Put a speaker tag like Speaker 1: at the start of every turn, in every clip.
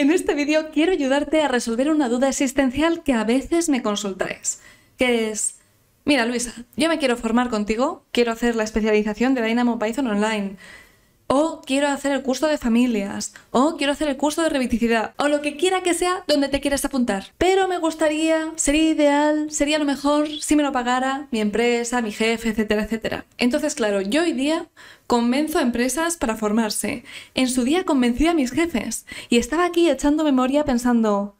Speaker 1: En este vídeo quiero ayudarte a resolver una duda existencial que a veces me consultáis, que es, mira Luisa, yo me quiero formar contigo, quiero hacer la especialización de Dynamo Python Online, o quiero hacer el curso de familias, o quiero hacer el curso de reviticidad, o lo que quiera que sea donde te quieras apuntar. Pero me gustaría, sería ideal, sería lo mejor si me lo pagara mi empresa, mi jefe, etcétera, etcétera. Entonces, claro, yo hoy día convenzo a empresas para formarse. En su día convencí a mis jefes y estaba aquí echando memoria pensando,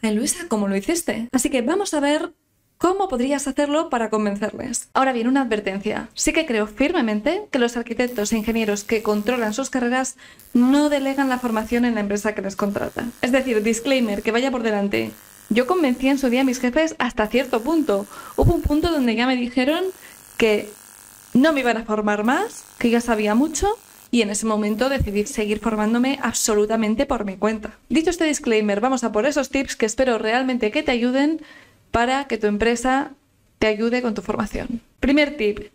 Speaker 1: Luisa, ¿cómo lo hiciste? Así que vamos a ver ¿Cómo podrías hacerlo para convencerles? Ahora bien, una advertencia. Sí que creo firmemente que los arquitectos e ingenieros que controlan sus carreras no delegan la formación en la empresa que les contrata. Es decir, disclaimer, que vaya por delante. Yo convencí en su día a mis jefes hasta cierto punto. Hubo un punto donde ya me dijeron que no me iban a formar más, que ya sabía mucho y en ese momento decidí seguir formándome absolutamente por mi cuenta. Dicho este disclaimer, vamos a por esos tips que espero realmente que te ayuden para que tu empresa te ayude con tu formación. Primer tip,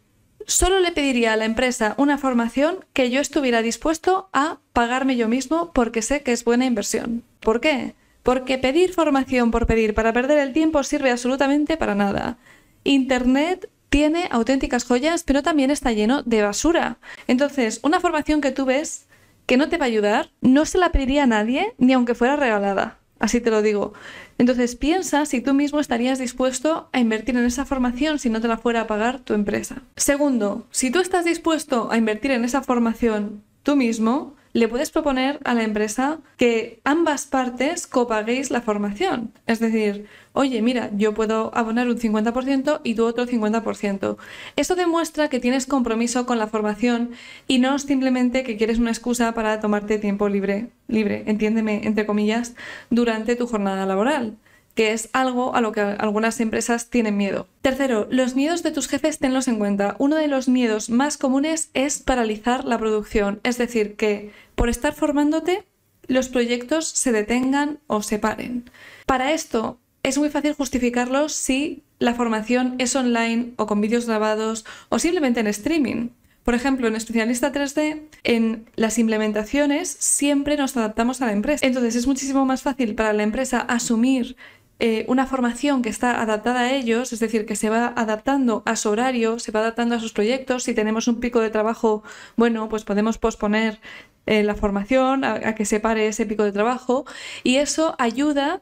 Speaker 1: solo le pediría a la empresa una formación que yo estuviera dispuesto a pagarme yo mismo porque sé que es buena inversión. ¿Por qué? Porque pedir formación por pedir para perder el tiempo sirve absolutamente para nada. Internet tiene auténticas joyas, pero también está lleno de basura. Entonces, una formación que tú ves que no te va a ayudar, no se la pediría a nadie, ni aunque fuera regalada. Así te lo digo. Entonces piensa si tú mismo estarías dispuesto a invertir en esa formación si no te la fuera a pagar tu empresa. Segundo, si tú estás dispuesto a invertir en esa formación tú mismo, le puedes proponer a la empresa que ambas partes copaguéis la formación. Es decir, oye, mira, yo puedo abonar un 50% y tú otro 50%. Eso demuestra que tienes compromiso con la formación y no simplemente que quieres una excusa para tomarte tiempo libre, libre, entiéndeme, entre comillas, durante tu jornada laboral que es algo a lo que algunas empresas tienen miedo. Tercero, los miedos de tus jefes tenlos en cuenta. Uno de los miedos más comunes es paralizar la producción, es decir, que por estar formándote los proyectos se detengan o se paren. Para esto es muy fácil justificarlo si la formación es online o con vídeos grabados o simplemente en streaming. Por ejemplo, en Especialista 3D, en las implementaciones siempre nos adaptamos a la empresa. Entonces es muchísimo más fácil para la empresa asumir eh, una formación que está adaptada a ellos, es decir, que se va adaptando a su horario, se va adaptando a sus proyectos. Si tenemos un pico de trabajo, bueno, pues podemos posponer eh, la formación a que se pare ese pico de trabajo y eso ayuda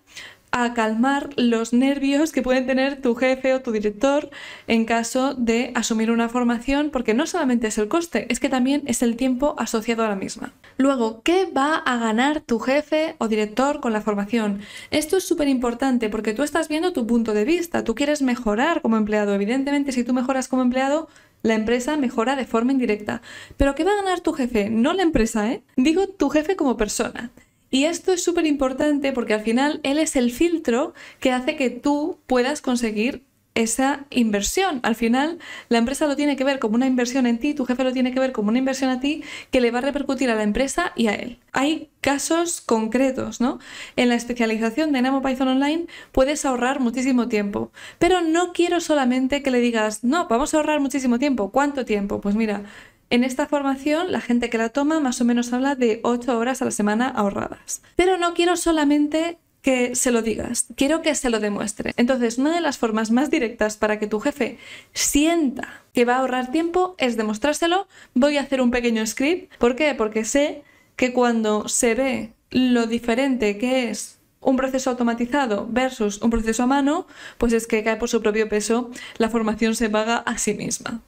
Speaker 1: a calmar los nervios que pueden tener tu jefe o tu director en caso de asumir una formación, porque no solamente es el coste, es que también es el tiempo asociado a la misma. Luego, ¿qué va a ganar tu jefe o director con la formación? Esto es súper importante porque tú estás viendo tu punto de vista, tú quieres mejorar como empleado. Evidentemente, si tú mejoras como empleado, la empresa mejora de forma indirecta. Pero ¿qué va a ganar tu jefe? No la empresa, ¿eh? Digo tu jefe como persona. Y esto es súper importante porque al final él es el filtro que hace que tú puedas conseguir esa inversión. Al final, la empresa lo tiene que ver como una inversión en ti, tu jefe lo tiene que ver como una inversión a ti que le va a repercutir a la empresa y a él. Hay casos concretos, ¿no? En la especialización de Namo Python Online puedes ahorrar muchísimo tiempo, pero no quiero solamente que le digas, no, vamos a ahorrar muchísimo tiempo. ¿Cuánto tiempo? Pues mira, en esta formación, la gente que la toma más o menos habla de 8 horas a la semana ahorradas. Pero no quiero solamente que se lo digas, quiero que se lo demuestre. Entonces, una de las formas más directas para que tu jefe sienta que va a ahorrar tiempo es demostrárselo. Voy a hacer un pequeño script. ¿Por qué? Porque sé que cuando se ve lo diferente que es un proceso automatizado versus un proceso a mano, pues es que cae por su propio peso, la formación se paga a sí misma.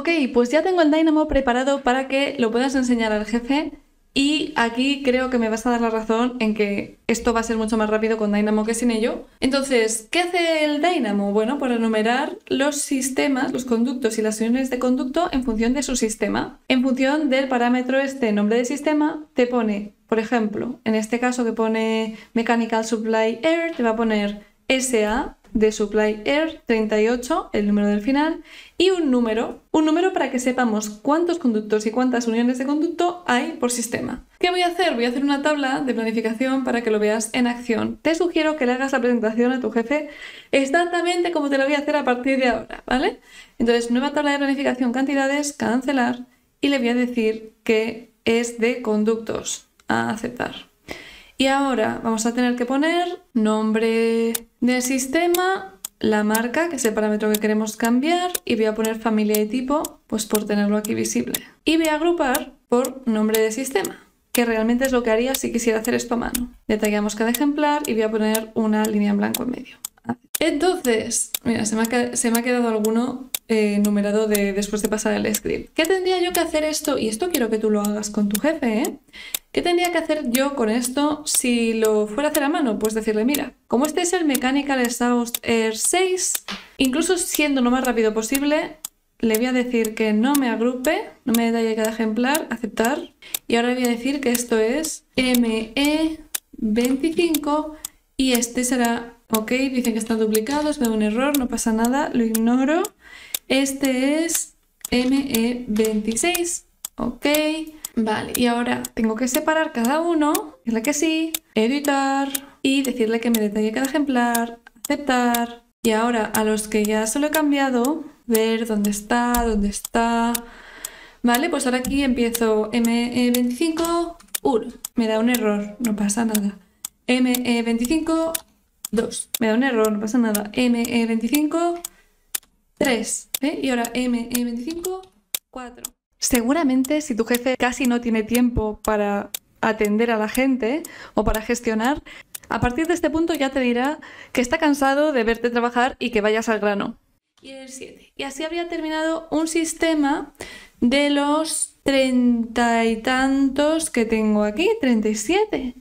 Speaker 1: Ok, pues ya tengo el Dynamo preparado para que lo puedas enseñar al jefe. Y aquí creo que me vas a dar la razón en que esto va a ser mucho más rápido con Dynamo que sin ello. Entonces, ¿qué hace el Dynamo? Bueno, por pues enumerar los sistemas, los conductos y las uniones de conducto en función de su sistema. En función del parámetro este nombre de sistema, te pone, por ejemplo, en este caso que pone Mechanical Supply Air, te va a poner SA de Supply Air 38, el número del final, y un número, un número para que sepamos cuántos conductos y cuántas uniones de conducto hay por sistema. ¿Qué voy a hacer? Voy a hacer una tabla de planificación para que lo veas en acción. Te sugiero que le hagas la presentación a tu jefe exactamente como te lo voy a hacer a partir de ahora, ¿vale? Entonces, nueva tabla de planificación, cantidades, cancelar, y le voy a decir que es de conductos a aceptar. Y ahora vamos a tener que poner nombre del sistema, la marca, que es el parámetro que queremos cambiar, y voy a poner familia y tipo, pues por tenerlo aquí visible. Y voy a agrupar por nombre de sistema, que realmente es lo que haría si quisiera hacer esto a mano. Detallamos cada ejemplar y voy a poner una línea en blanco en medio. Entonces, mira, se me ha quedado alguno eh, numerado de después de pasar el script. ¿Qué tendría yo que hacer esto? Y esto quiero que tú lo hagas con tu jefe, ¿eh? ¿Qué tendría que hacer yo con esto si lo fuera a hacer a mano? Pues decirle, mira, como este es el Mechanical Exhaust Air 6, incluso siendo lo más rápido posible, le voy a decir que no me agrupe, no me detalle cada ejemplar, aceptar. Y ahora voy a decir que esto es ME25 y este será, ok, dicen que están duplicados, veo un error, no pasa nada, lo ignoro. Este es ME26. Ok. Vale, y ahora tengo que separar cada uno, Es la que sí, editar y decirle que me detalle cada ejemplar, aceptar. Y ahora a los que ya solo he cambiado, ver dónde está, dónde está. Vale, pues ahora aquí empiezo ME25, 1, me da un error, no pasa nada. ME25, 2, me da un error, no pasa nada. ME25, 3, ¿eh? Y ahora M, 25 4. Seguramente si tu jefe casi no tiene tiempo para atender a la gente ¿eh? o para gestionar, a partir de este punto ya te dirá que está cansado de verte trabajar y que vayas al grano. Y el 7. Y así habría terminado un sistema de los treinta y tantos que tengo aquí, 37.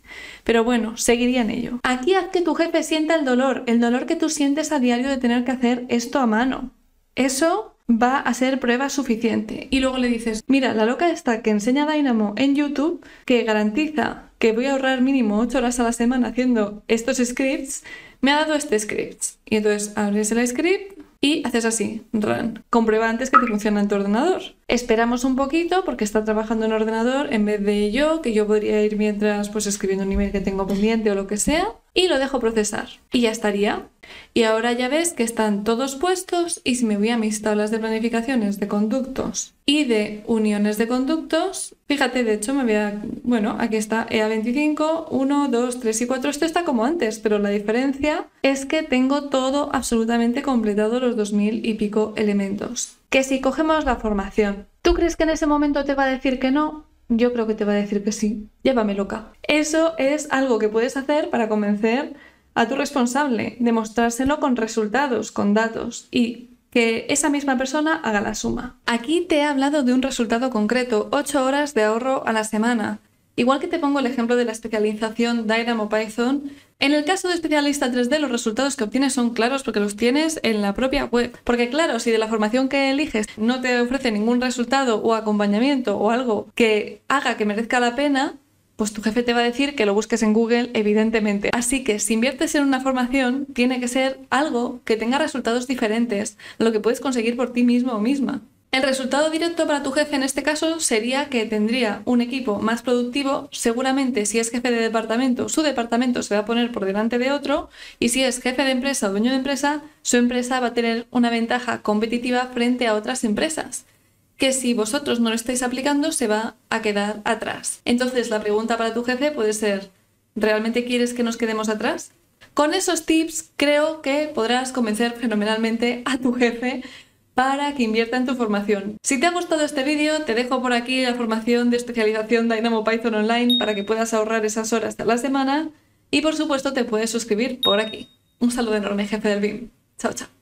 Speaker 1: Pero bueno, seguiría en ello. Aquí haz que tu jefe sienta el dolor, el dolor que tú sientes a diario de tener que hacer esto a mano. Eso va a ser prueba suficiente. Y luego le dices, mira, la loca esta que enseña Dynamo en YouTube, que garantiza que voy a ahorrar mínimo 8 horas a la semana haciendo estos scripts, me ha dado este script. Y entonces abres el script y haces así, run. Comprueba antes que te funciona en tu ordenador. Esperamos un poquito porque está trabajando en ordenador en vez de yo, que yo podría ir mientras pues escribiendo un email que tengo pendiente o lo que sea, y lo dejo procesar. Y ya estaría. Y ahora ya ves que están todos puestos y si me voy a mis tablas de planificaciones de conductos y de uniones de conductos, fíjate, de hecho me voy a... Bueno, aquí está EA25, 1, 2, 3 y 4. Esto está como antes, pero la diferencia es que tengo todo absolutamente completado los 2000 y pico elementos. Que si cogemos la formación, ¿tú crees que en ese momento te va a decir que no? Yo creo que te va a decir que sí. Llévame loca. Eso es algo que puedes hacer para convencer a tu responsable, demostrárselo con resultados, con datos y que esa misma persona haga la suma. Aquí te he hablado de un resultado concreto, 8 horas de ahorro a la semana. Igual que te pongo el ejemplo de la especialización Dynamo Python, en el caso de especialista 3D los resultados que obtienes son claros porque los tienes en la propia web. Porque claro, si de la formación que eliges no te ofrece ningún resultado o acompañamiento o algo que haga que merezca la pena, pues tu jefe te va a decir que lo busques en Google, evidentemente. Así que si inviertes en una formación, tiene que ser algo que tenga resultados diferentes lo que puedes conseguir por ti mismo o misma. El resultado directo para tu jefe en este caso sería que tendría un equipo más productivo, seguramente si es jefe de departamento, su departamento se va a poner por delante de otro y si es jefe de empresa o dueño de empresa, su empresa va a tener una ventaja competitiva frente a otras empresas que si vosotros no lo estáis aplicando se va a quedar atrás. Entonces la pregunta para tu jefe puede ser, ¿realmente quieres que nos quedemos atrás? Con esos tips creo que podrás convencer fenomenalmente a tu jefe para que invierta en tu formación. Si te ha gustado este vídeo, te dejo por aquí la formación de especialización Dynamo Python Online para que puedas ahorrar esas horas de la semana y por supuesto te puedes suscribir por aquí. Un saludo enorme, jefe del BIM. Chao, chao.